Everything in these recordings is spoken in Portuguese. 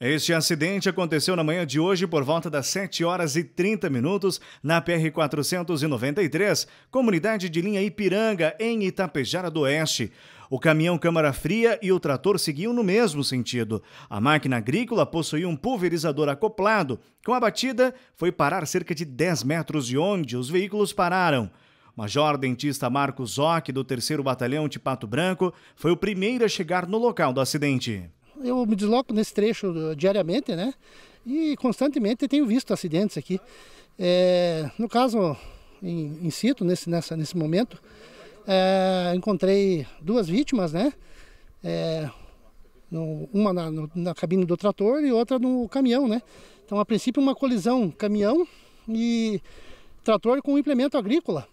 Este acidente aconteceu na manhã de hoje por volta das 7 horas e 30 minutos na PR-493, comunidade de linha Ipiranga, em Itapejara do Oeste. O caminhão Câmara Fria e o trator seguiam no mesmo sentido. A máquina agrícola possuía um pulverizador acoplado. Com a batida, foi parar cerca de 10 metros de onde os veículos pararam. Major Dentista Marcos Zoc, do 3 Batalhão de Pato Branco, foi o primeiro a chegar no local do acidente eu me desloco nesse trecho eh, diariamente, né? E constantemente tenho visto acidentes aqui. É, no caso, em, em nesse, nessa, nesse momento, é, encontrei duas vítimas, né? É, no, uma na, no, na, cabine do trator e outra no caminhão, né? Então, a princípio, uma colisão caminhão e trator com implemento agrícola,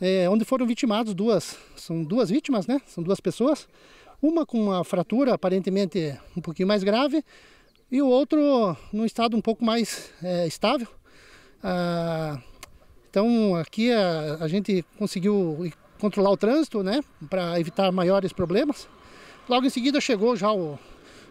é, onde foram vitimados duas, são duas vítimas, né? São duas pessoas. Uma com uma fratura aparentemente um pouquinho mais grave e o outro num estado um pouco mais é, estável. Ah, então aqui a, ah, a, gente conseguiu controlar o trânsito, né, para evitar maiores problemas. Logo em seguida chegou já o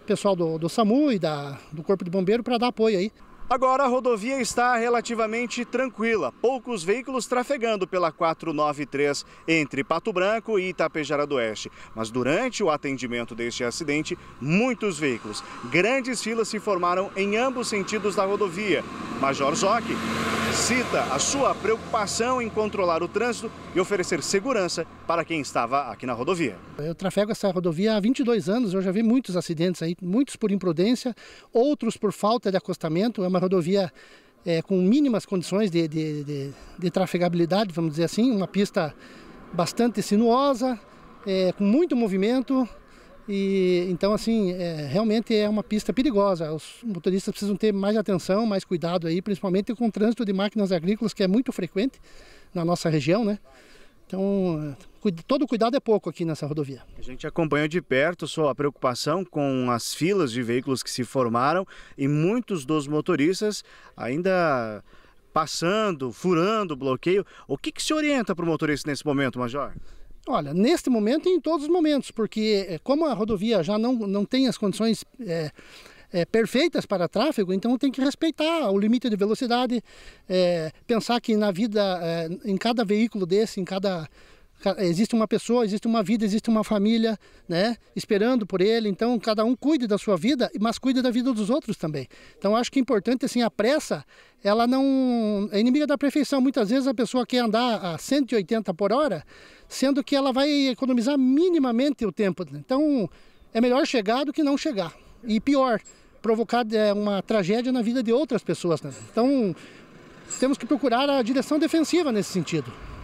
pessoal do, do SAMU e da, do Corpo de Bombeiro para dar apoio aí. Agora a rodovia está relativamente tranquila, poucos veículos trafegando pela 493 entre Pato Branco e Itapejara do Oeste. Mas durante o atendimento deste acidente, muitos veículos, grandes filas se formaram em ambos sentidos da rodovia. Major Zoc cita a sua preocupação em controlar o trânsito e oferecer segurança para quem estava aqui na rodovia. Eu trafego essa rodovia há 22 anos, eu já vi muitos acidentes aí, muitos por imprudência, outros por falta de acostamento. É uma rodovia é, com mínimas condições de, de, de, de trafegabilidade, vamos dizer assim, uma pista bastante sinuosa, é, com muito movimento. E, então, assim, é, realmente é uma pista perigosa. Os motoristas precisam ter mais atenção, mais cuidado aí, principalmente com o trânsito de máquinas agrícolas, que é muito frequente na nossa região, né? Então, todo cuidado é pouco aqui nessa rodovia. A gente acompanhou de perto só a preocupação com as filas de veículos que se formaram e muitos dos motoristas ainda passando, furando o bloqueio. O que, que se orienta para o motorista nesse momento, Major? Olha, neste momento e em todos os momentos, porque eh, como a rodovia já não, não tem as condições é, é, perfeitas para tráfego, então tem que respeitar o limite de velocidade, é, pensar que na vida, em cada veículo desse, em cada existe uma pessoa, existe uma vida, existe uma família, né, esperando por ele. Então cada um cuide da sua vida, mas cuide da vida dos outros também. Então acho que é importante assim a pressa, ela não é inimiga da perfeição. Muitas vezes a pessoa quer andar a 180 por hora, sendo que ela vai economizar minimamente o tempo. Então é melhor chegar do que não chegar. E pior, provocar é, uma tragédia na vida de outras pessoas. Né? Então temos que procurar a direção defensiva nesse sentido.